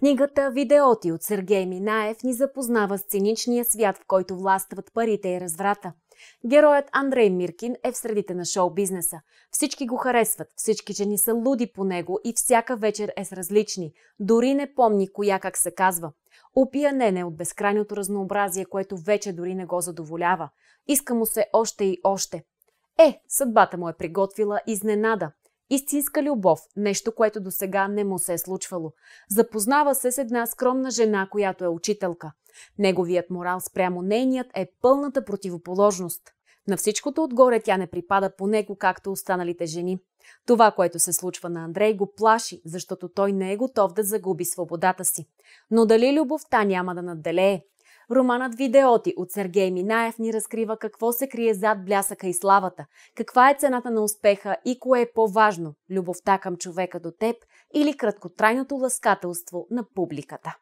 Книгата «Видеоти» от Сергей Минаев ни запознава с циничния свят, в който властват парите и разврата. Героят Андрей Миркин е в средите на шоу-бизнеса. Всички го харесват, всички жени са луди по него и всяка вечер е с различни. Дори не помни коя как се казва. Опиянен е от безкрайното разнообразие, което вече дори не го задоволява. Иска му се още и още. Е, съдбата му е приготвила изненада. Истинска любов, нещо, което до сега не му се е случвало. Запознава се с една скромна жена, която е учителка. Неговият морал спрямо нейният е пълната противоположност. На всичкото отгоре тя не припада по него, както останалите жени. Това, което се случва на Андрей, го плаши, защото той не е готов да загуби свободата си. Но дали любовта няма да надделее? Романът Видеоти от Сергей Минаев ни разкрива какво се крие зад блясъка и славата, каква е цената на успеха и кое е по-важно – любовта към човека до теб или краткотрайното ласкателство на публиката.